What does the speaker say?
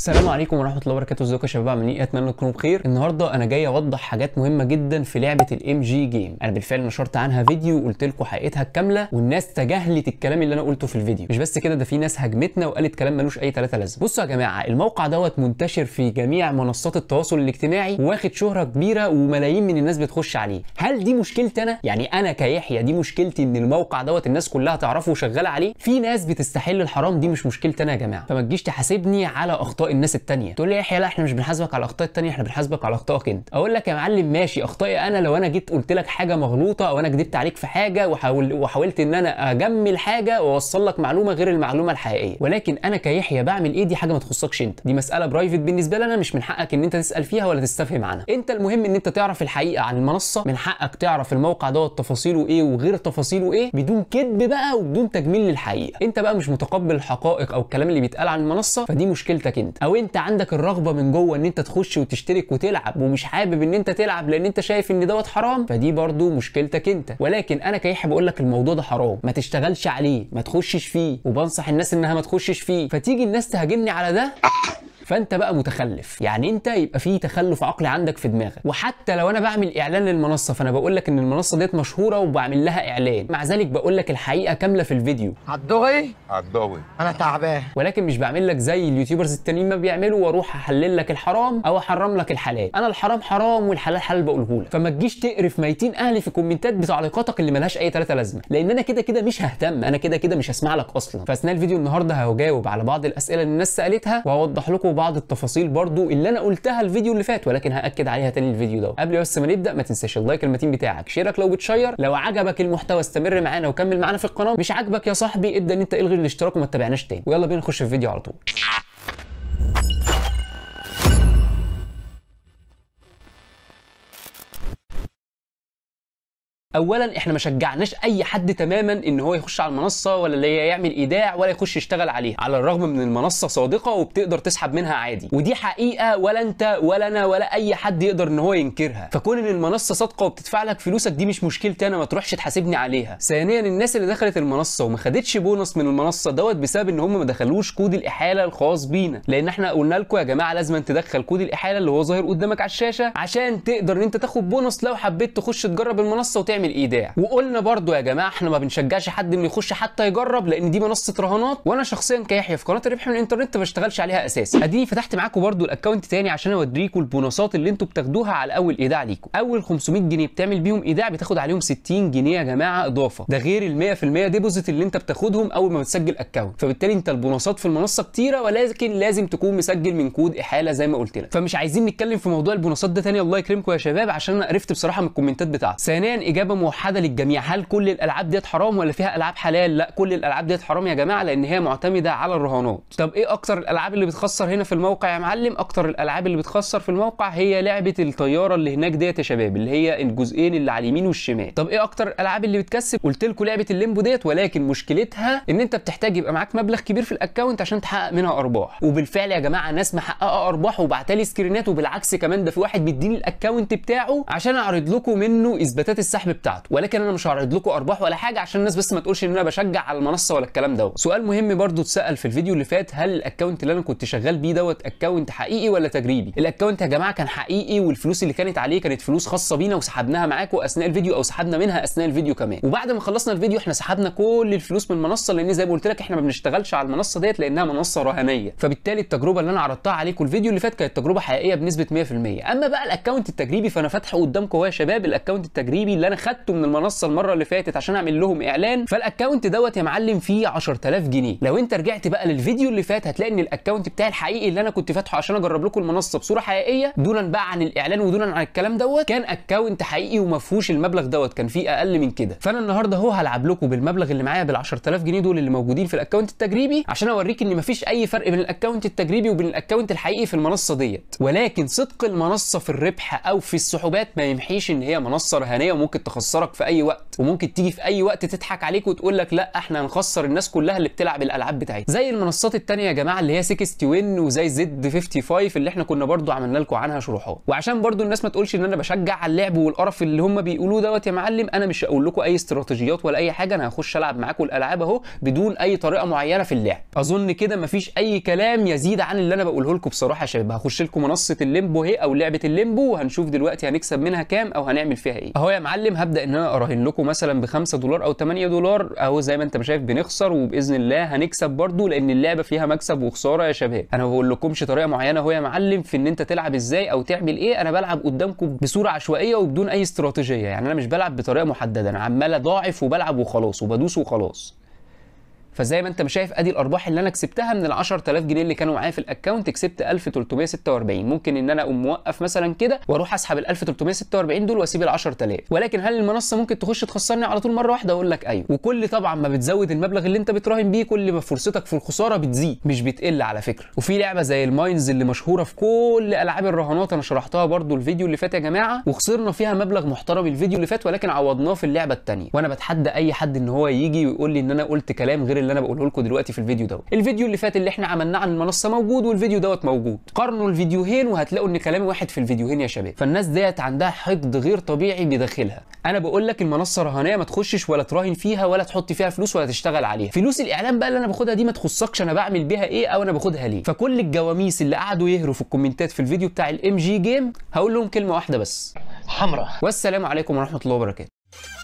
السلام عليكم ورحمه الله وبركاته ازيكم يا شباب عاملين ايه اتمنى تكونوا بخير النهارده انا جاي اوضح حاجات مهمه جدا في لعبه الام جي جيم انا بالفعل نشرت عنها فيديو وقلت لكم حقيقتها الكامله والناس تجاهلت الكلام اللي انا قلته في الفيديو مش بس كده ده في ناس هاجمتنا وقالت كلام ملوش اي ثلاثه لازمه بصوا يا جماعه الموقع دوت منتشر في جميع منصات التواصل الاجتماعي واخد شهره كبيره وملايين من الناس بتخش عليه هل دي مشكلتي انا يعني انا كيحيى دي مشكلتي ان الموقع دوت الناس كلها تعرفه وشغاله عليه في ناس بتستحل الحرام دي مش مشكلتي انا يا جماعه فما تجيش تحاسبني على اخطاء الناس التانيه تقول لي يحيى لا احنا مش بنحاسبك على الاخطاء التانيه احنا بنحاسبك على اخطائك انت اقول لك يا معلم ماشي اخطائي انا لو انا جيت قلت لك حاجه مغلوطه او انا كدبت عليك في حاجه وحاول وحاولت ان انا اجمل حاجه واوصل لك معلومه غير المعلومه الحقيقيه ولكن انا كيحيى بعمل ايه دي حاجه ما تخصكش انت دي مساله برايفت بالنسبه لي انا مش من حقك ان انت تسال فيها ولا تستفهم عنها انت المهم ان انت تعرف الحقيقه عن المنصه من حقك تعرف الموقع دوت تفاصيله ايه وغير تفاصيله ايه بدون كذب بقى وبدون تجميل للحقيقه انت بقى مش متقبل الحقائق او الكلام اللي بيتقال عن المنصه فدي مشكلتك انت او انت عندك الرغبه من جوه ان انت تخش وتشترك وتلعب ومش حابب ان انت تلعب لان انت شايف ان دوت حرام فدي برضو مشكلتك انت ولكن انا كيحيى بقول لك الموضوع ده حرام ما تشتغلش عليه ما تخشش فيه وبنصح الناس انها ما تخشش فيه فتيجي الناس تهاجمني على ده فانت بقى متخلف يعني انت يبقى في تخلف عقلي عندك في دماغك وحتى لو انا بعمل اعلان للمنصه فانا بقول لك ان المنصه ديت مشهوره وبعمل لها اعلان مع ذلك بقول لك الحقيقه كامله في الفيديو عدوي عدوي انا تعبان ولكن مش بعمل لك زي اليوتيوبرز التانيين ما بيعملوا واروح احلل لك الحرام او احرم لك الحلال انا الحرام حرام والحلال حلال بقوله لك فما تجيش تقرف ميتين اهلي في كومنتات بتعليقاتك اللي ملهاش اي ثلاثه لازمه لان انا كده كده مش ههتم انا كده كده مش هسمع لك اصلا فاثناء الفيديو النهارده هجاوب على بعض الاسئله اللي الناس سالتها وهوضح لكم بعض التفاصيل برضو اللي انا قلتها الفيديو اللي فات ولكن هاكد عليها تاني الفيديو ده قبل بس ما نبدا ما تنساش اللايك المتين بتاعك شيرك لو بتشير لو عجبك المحتوى استمر معانا وكمل معانا في القناه مش عاجبك يا صاحبي ابدا ان انت الغي الاشتراك وما تتابعناش تاني ويلا بينا نخش في الفيديو على طول اولا احنا ما شجعناش اي حد تماما ان هو يخش على المنصه ولا اللي يعمل ايداع ولا يخش يشتغل عليها على الرغم من المنصه صادقه وبتقدر تسحب منها عادي ودي حقيقه ولا انت ولا انا ولا اي حد يقدر ان هو ينكرها فكون ان المنصه صادقه وبتدفع لك فلوسك دي مش مشكلتي انا ما تروحش تحاسبني عليها ثانيا الناس اللي دخلت المنصه وما خدتش بونص من المنصه دوت بسبب ان هم ما دخلوش كود الاحاله الخاص بينا لان احنا قلنا لكم يا جماعه لازم تدخل كود الاحاله اللي هو ظاهر قدامك على الشاشه عشان تقدر ان انت تاخد بونص لو حبيت تخش تجرب المنصه وتعمل بيعمل ايداع وقلنا برضو يا جماعه احنا ما بنشجعش حد انه يخش حتى يجرب لان دي منصه رهانات وانا شخصيا كيحيى في قناه الربح من الانترنت ما بشتغلش عليها اساسا اديني فتحت معاكم برضو الاكونت تاني عشان اوريكم البونصات اللي انتم بتاخدوها على اول ايداع ليكم اول 500 جنيه بتعمل بيهم ايداع بتاخد عليهم 60 جنيه يا جماعه اضافه ده غير ال 100% ديبوزيت اللي انت بتاخدهم اول ما بتسجل اكونت فبالتالي انت البونصات في المنصه كتيره ولكن لازم تكون مسجل من كود احاله زي ما قلت لك فمش عايزين نتكلم في موضوع البونصات ده تاني الله يكرمكم يا شباب عشان انا قرفت بصراحه من الكومنتات بتاعتي ثانيا اجابه لعبه موحده للجميع هل كل الالعاب ديت حرام ولا فيها العاب حلال لا كل الالعاب ديت حرام يا جماعه لان هي معتمده على الرهانات طب ايه اكتر الالعاب اللي بتخسر هنا في الموقع يا معلم اكتر الالعاب اللي بتخسر في الموقع هي لعبه الطياره اللي هناك ديت يا شباب اللي هي الجزئين اللي على اليمين والشمال طب ايه اكتر الالعاب اللي بتكسب قلت لكم لعبه الليمبو ديت ولكن مشكلتها ان انت بتحتاج يبقى معاك مبلغ كبير في الاكونت عشان تحقق منها ارباح وبالفعل يا جماعه ناس محققه ارباح وبعتلي سكرينات وبالعكس كمان ده في واحد بيديني الاكونت بتاعه عشان اعرض لكم منه اثباتات السحب بتاعته ولكن انا مش هعرض لكم ارباح ولا حاجه عشان الناس بس ما تقولش ان انا بشجع على المنصه ولا الكلام دوت سؤال مهم برضو اتسال في الفيديو اللي فات هل الاكونت اللي انا كنت شغال بيه دوت اكونت حقيقي ولا تجريبي الاكونت يا جماعه كان حقيقي والفلوس اللي كانت عليه كانت فلوس خاصه بينا وسحبناها معاكم اثناء الفيديو او سحبنا منها اثناء الفيديو كمان وبعد ما خلصنا الفيديو احنا سحبنا كل الفلوس من المنصه لان زي ما قلت لك احنا ما بنشتغلش على المنصه ديت لانها منصه رهانيه فبالتالي التجربه اللي انا عرضتها عليكم الفيديو اللي فات كانت تجربه حقيقيه بنسبه 100% اما بقى الاكونت التجريبي فانا فاتحه قدامكم يا شباب الاكونت التجريبي اللي انا خدته من المنصه المره اللي فاتت عشان اعمل لهم اعلان فالاكونت دوت يا معلم فيه 10000 جنيه لو انت رجعت بقى للفيديو اللي فات هتلاقي ان الاكونت بتاعي الحقيقي اللي انا كنت فاتحه عشان اجرب لكم المنصه بصوره حقيقيه دونا بقى عن الاعلان ودونا عن الكلام دوت كان اكونت حقيقي وما فيهوش المبلغ دوت كان فيه اقل من كده فانا النهارده اهو هلعب لكم بالمبلغ اللي معايا بال 10000 جنيه دول اللي موجودين في الاكونت التجريبي عشان اوريك ان مفيش اي فرق بين الاكونت التجريبي وبين الاكونت الحقيقي في المنصه ديت ولكن صدق المنصه في الربح او في السحوبات ما يمحيش ان هي منصه رهانيه وممكن هتخسرك في اي وقت وممكن تيجي في اي وقت تضحك عليك وتقول لك لا احنا هنخسر الناس كلها اللي بتلعب الالعاب بتاعتنا زي المنصات التانية يا جماعه اللي هي 61 وزي زد 55 اللي احنا كنا برضو عملنا لكم عنها شروحات وعشان برضو الناس ما تقولش ان انا بشجع على اللعب والقرف اللي هم بيقولوه دوت يا معلم انا مش هقول لكم اي استراتيجيات ولا اي حاجه انا هخش العب معاكم الالعاب اهو بدون اي طريقه معينه في اللعب اظن كده مفيش اي كلام يزيد عن اللي انا بقوله لكم بصراحه يا شباب هخش لكم منصه الليمبو اهي او لعبه الليمبو وهنشوف دلوقتي هنكسب منها كام او هنعمل فيها ايه اهو يا معلم هبدا ان انا اراهن لكم مثلا ب 5 دولار او 8 دولار اهو زي ما انت ما شايف بنخسر وباذن الله هنكسب برده لان اللعبه فيها مكسب وخساره يا شباب انا ما بقول لكمش طريقه معينه هو يا معلم في ان انت تلعب ازاي او تعمل ايه انا بلعب قدامكم بصوره عشوائيه وبدون اي استراتيجيه يعني انا مش بلعب بطريقه محدده انا عمال اضاعف وبلعب وخلاص وبدوس وخلاص فزي ما انت ما شايف ادي الارباح اللي انا كسبتها من ال 10000 جنيه اللي كانوا معايا في الاكونت كسبت 1346 ممكن ان انا اقوم موقف مثلا كده واروح اسحب ال 1346 دول واسيب ال 10000 ولكن هل المنصه ممكن تخش تخسرني على طول مره واحده اقول لك ايوه وكل طبعا ما بتزود المبلغ اللي انت بتراهن بيه كل ما فرصتك في الخساره بتزيد مش بتقل على فكره وفي لعبه زي الماينز اللي مشهوره في كل العاب الرهانات انا شرحتها برده الفيديو اللي فات يا جماعه وخسرنا فيها مبلغ محترم الفيديو اللي فات ولكن عوضناه في اللعبه الثانيه وانا بتحدى اي حد ان هو يجي ويقول لي ان انا قلت كلام غير اللي انا بقوله لكم دلوقتي في الفيديو دوت الفيديو اللي فات اللي احنا عملناه عن المنصه موجود والفيديو دوت موجود قارنوا الفيديوهين وهتلاقوا ان كلامي واحد في الفيديوهين يا شباب فالناس ديت عندها حقد غير طبيعي بداخلها انا بقول لك المنصه رهانيه ما تخشش ولا تراهن فيها ولا تحط فيها فلوس ولا تشتغل عليها فلوس الاعلان بقى اللي انا باخدها دي ما تخصكش انا بعمل بيها ايه او انا باخدها ليه فكل الجواميس اللي قعدوا يهروا في الكومنتات في الفيديو بتاع الام جي جيم هقول لهم كلمه واحده بس حمراء والسلام عليكم ورحمه الله وبركاته